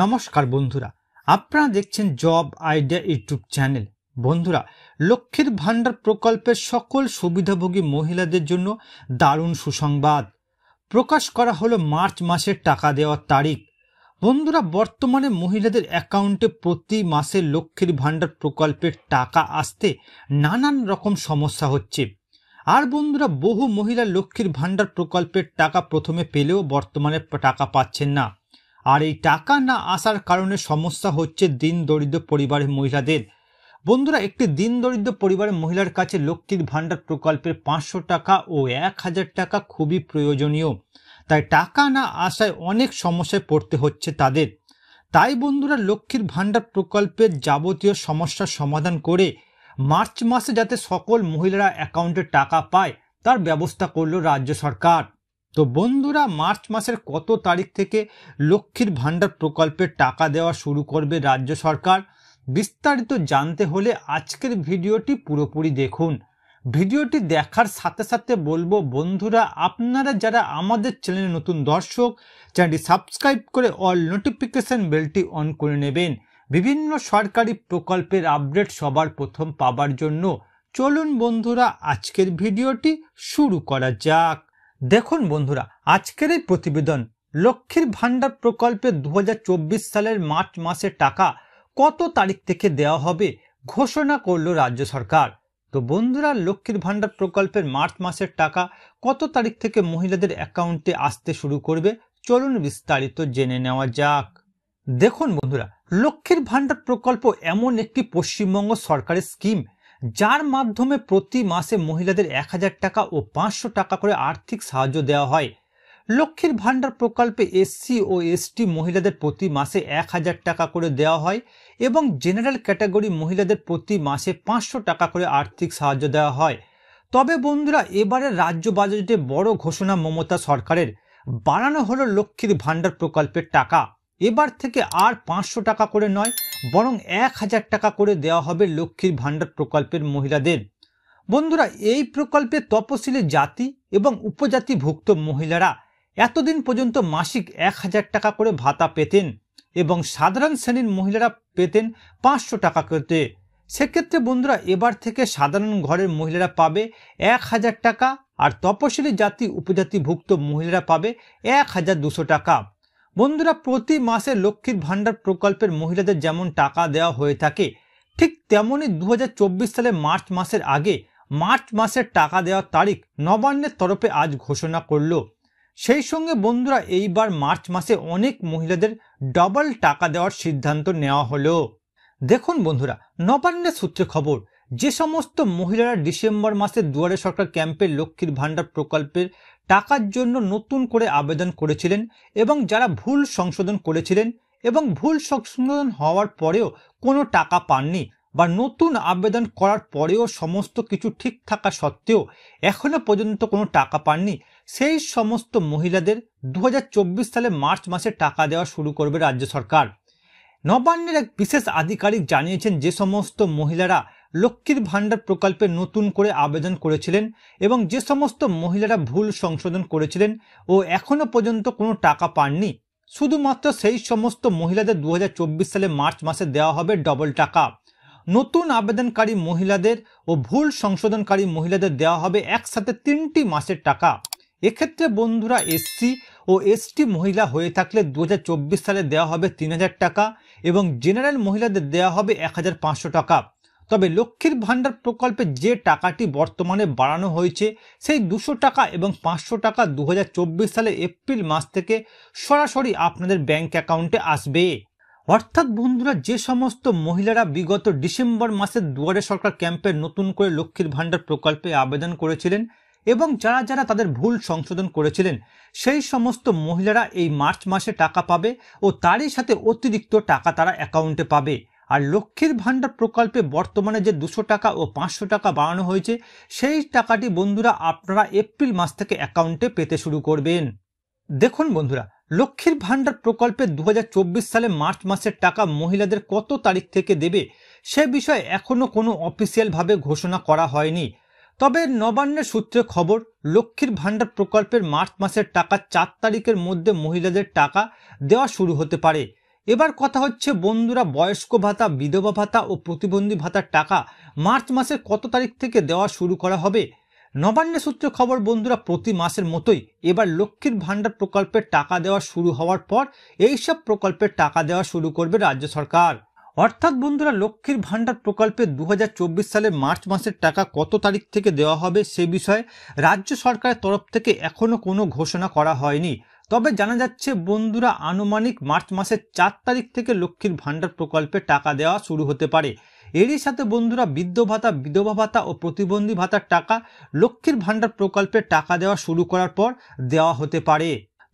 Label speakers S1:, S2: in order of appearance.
S1: নমস্কার বন্ধুরা আপনারা দেখছেন জব আইডিয়া ইউটিউব চ্যানেল বন্ধুরা লক্ষ্মীর ভাণ্ডার প্রকল্পের সকল সুবিধাভোগী মহিলাদের জন্য দারুণ সুসংবাদ প্রকাশ করা হলো মার্চ মাসের টাকা দেওয়ার তারিখ বন্ধুরা বর্তমানে মহিলাদের অ্যাকাউন্টে প্রতি মাসে লক্ষ্মীর ভাণ্ডার প্রকল্পের টাকা আসতে নানান রকম সমস্যা হচ্ছে আর বন্ধুরা বহু মহিলা লক্ষ্মীর ভাণ্ডার প্রকল্পের টাকা প্রথমে পেলেও বর্তমানে টাকা পাচ্ছেন না আর এই টাকা না আসার কারণে সমস্যা হচ্ছে দিন দরিদ্র পরিবারের মহিলাদের বন্ধুরা একটি দিন দরিদ্র পরিবারের মহিলার কাছে লক্ষ্মীর ভাণ্ডার প্রকল্পের পাঁচশো টাকা ও এক হাজার টাকা খুবই প্রয়োজনীয় তাই টাকা না আসায় অনেক সমস্যায় পড়তে হচ্ছে তাদের তাই বন্ধুরা লক্ষ্মীর ভাণ্ডার প্রকল্পের যাবতীয় সমস্যার সমাধান করে মার্চ মাসে যাতে সকল মহিলারা অ্যাকাউন্টে টাকা পায় তার ব্যবস্থা করল রাজ্য সরকার তো বন্ধুরা মার্চ মাসের কত তারিখ থেকে লক্ষ্মীর ভাণ্ডার প্রকল্পের টাকা দেওয়া শুরু করবে রাজ্য সরকার বিস্তারিত জানতে হলে আজকের ভিডিওটি পুরোপুরি দেখুন ভিডিওটি দেখার সাথে সাথে বলবো বন্ধুরা আপনারা যারা আমাদের চ্যানেলে নতুন দর্শক চ্যানেলটি সাবস্ক্রাইব করে অল নোটিফিকেশান বেলটি অন করে নেবেন বিভিন্ন সরকারি প্রকল্পের আপডেট সবার প্রথম পাবার জন্য চলুন বন্ধুরা আজকের ভিডিওটি শুরু করা যাক দেখুন বন্ধুরা আজকের এই প্রতিবেদন লক্ষ্মীর ভাণ্ডার প্রকল্পে দু সালের মার্চ মাসে টাকা কত তারিখ থেকে দেওয়া হবে ঘোষণা করল রাজ্য সরকার তো বন্ধুরা লক্ষ্মীর ভাণ্ডার প্রকল্পের মার্চ মাসের টাকা কত তারিখ থেকে মহিলাদের অ্যাকাউন্টে আসতে শুরু করবে চলুন বিস্তারিত জেনে নেওয়া যাক দেখুন বন্ধুরা লক্ষ্মীর ভাণ্ডার প্রকল্প এমন একটি পশ্চিমবঙ্গ সরকারের স্কিম যার মাধ্যমে প্রতি মাসে মহিলাদের এক হাজার টাকা ও পাঁচশো টাকা করে আর্থিক সাহায্য দেওয়া হয় লক্ষ্মীর ভাণ্ডার প্রকল্পে এসসি ও এসটি মহিলাদের প্রতি মাসে এক হাজার টাকা করে দেওয়া হয় এবং জেনারেল ক্যাটাগরি মহিলাদের প্রতি মাসে পাঁচশো টাকা করে আর্থিক সাহায্য দেওয়া হয় তবে বন্ধুরা এবারে রাজ্য বাজেটে বড় ঘোষণা মমতা সরকারের বাড়ানো হলো লক্ষ্মীর ভাণ্ডার প্রকল্পের টাকা এবার থেকে আর পাঁচশো টাকা করে নয় বরং এক হাজার টাকা করে দেওয়া হবে লক্ষ্মীর ভাণ্ডার প্রকল্পের মহিলাদের বন্ধুরা এই প্রকল্পে তপশিলি জাতি এবং উপজাতিভুক্ত মহিলারা এতদিন পর্যন্ত মাসিক এক হাজার টাকা করে ভাতা পেতেন এবং সাধারণ শ্রেণীর মহিলারা পেতেন পাঁচশো টাকা করতে সেক্ষেত্রে বন্ধুরা এবার থেকে সাধারণ ঘরের মহিলারা পাবে এক হাজার টাকা আর তপশিলি জাতি উপজাতিভুক্ত মহিলারা পাবে এক হাজার দুশো টাকা বন্ধুরা প্রতি মাসে লক্ষ্মীর ভাণ্ডার প্রকল্পের মহিলাদের যেমন টাকা দেওয়া হয়ে থাকে ঠিক তেমনই দু সালে মার্চ মাসের আগে মার্চ মাসের টাকা দেওয়ার তারিখ নবান্নের তরফে আজ ঘোষণা করল সেই সঙ্গে বন্ধুরা এইবার মার্চ মাসে অনেক মহিলাদের ডবল টাকা দেওয়ার সিদ্ধান্ত নেওয়া হলো দেখুন বন্ধুরা নবান্নের সূত্রে খবর যে সমস্ত মহিলারা ডিসেম্বর মাসে দুয়ারে সরকার ক্যাম্পের লক্ষ্মীর ভাণ্ডার প্রকল্পের টাকার জন্য নতুন করে আবেদন করেছিলেন এবং যারা ভুল সংশোধন করেছিলেন এবং ভুল সংশোধন হওয়ার পরেও কোনো টাকা পাননি বা নতুন আবেদন করার পরেও সমস্ত কিছু ঠিক থাকা সত্ত্বেও এখনও পর্যন্ত কোনো টাকা পাননি সেই সমস্ত মহিলাদের দু সালে মার্চ মাসে টাকা দেওয়া শুরু করবে রাজ্য সরকার নবান্নের এক বিশেষ আধিকারিক জানিয়েছেন যে সমস্ত মহিলারা লক্ষ্মীর ভাণ্ডার প্রকল্পে নতুন করে আবেদন করেছিলেন এবং যে সমস্ত মহিলারা ভুল সংশোধন করেছিলেন ও এখনও পর্যন্ত কোনো টাকা পাননি শুধুমাত্র সেই সমস্ত মহিলাদের দু সালে মার্চ মাসে দেওয়া হবে ডবল টাকা নতুন আবেদনকারী মহিলাদের ও ভুল সংশোধনকারী মহিলাদের দেওয়া হবে একসাথে তিনটি মাসের টাকা এক্ষেত্রে বন্ধুরা এসসি ও এসটি মহিলা হয়ে থাকলে দু সালে দেওয়া হবে তিন টাকা এবং জেনারেল মহিলাদের দেওয়া হবে এক টাকা তবে লক্ষ্মীর ভাণ্ডার প্রকল্পে যে টাকাটি বর্তমানে বাড়ানো হয়েছে সেই দুশো টাকা এবং পাঁচশো টাকা দু সালে এপ্রিল মাস থেকে সরাসরি আপনাদের ব্যাংক অ্যাকাউন্টে আসবে অর্থাৎ বন্ধুরা যে সমস্ত মহিলারা বিগত ডিসেম্বর মাসে দুয়ারে সরকার ক্যাম্পে নতুন করে লক্ষ্মীর ভাণ্ডার প্রকল্পে আবেদন করেছিলেন এবং যারা যারা তাদের ভুল সংশোধন করেছিলেন সেই সমস্ত মহিলারা এই মার্চ মাসে টাকা পাবে ও তারই সাথে অতিরিক্ত টাকা তারা অ্যাকাউন্টে পাবে আর লক্ষ্মীর ভাণ্ডার প্রকল্পে বর্তমানে যে দুশো টাকা ও পাঁচশো টাকা বাড়ানো হয়েছে সেই টাকাটি বন্ধুরা আপনারা এপ্রিল মাস থেকে অ্যাকাউন্টে পেতে শুরু করবেন দেখুন বন্ধুরা লক্ষ্মীর ভাণ্ডার প্রকল্পে দু সালে মার্চ মাসের টাকা মহিলাদের কত তারিখ থেকে দেবে সে বিষয়ে এখনও কোনো অফিসিয়ালভাবে ঘোষণা করা হয়নি তবে নবান্নের সূত্রে খবর লক্ষ্মীর ভাণ্ডার প্রকল্পের মার্চ মাসের টাকা চার তারিখের মধ্যে মহিলাদের টাকা দেওয়া শুরু হতে পারে এবার কথা হচ্ছে বন্ধুরা বয়স্ক ভাতা বিধবা ভাতা ও প্রতিবন্ধী ভাতার টাকা মার্চ মাসের কত তারিখ থেকে দেওয়া শুরু করা হবে নবান্ন সূত্র খবর বন্ধুরা প্রতি মাসের মতোই এবার লক্ষ্মীর ভাণ্ডার প্রকল্পের টাকা দেওয়া শুরু হওয়ার পর এইসব প্রকল্পের টাকা দেওয়া শুরু করবে রাজ্য সরকার অর্থাৎ বন্ধুরা লক্ষ্মীর ভাণ্ডার প্রকল্পে দু সালের মার্চ মাসের টাকা কত তারিখ থেকে দেওয়া হবে সে বিষয়ে রাজ্য সরকারের তরফ থেকে এখনও কোনো ঘোষণা করা হয়নি তবে জানা যাচ্ছে বন্ধুরা আনুমানিক মার্চ মাসের চার তারিখ থেকে লক্ষ্মীর ভান্ডার প্রকল্পে টাকা দেওয়া শুরু হতে পারে এরই সাথে বন্ধুরা বৃদ্ধ ভাতা বিধবা ভাতা ও প্রতিবন্ধী ভাতার টাকা লক্ষ্মীর ভান্ডার প্রকল্পে টাকা দেওয়া শুরু করার পর দেওয়া হতে পারে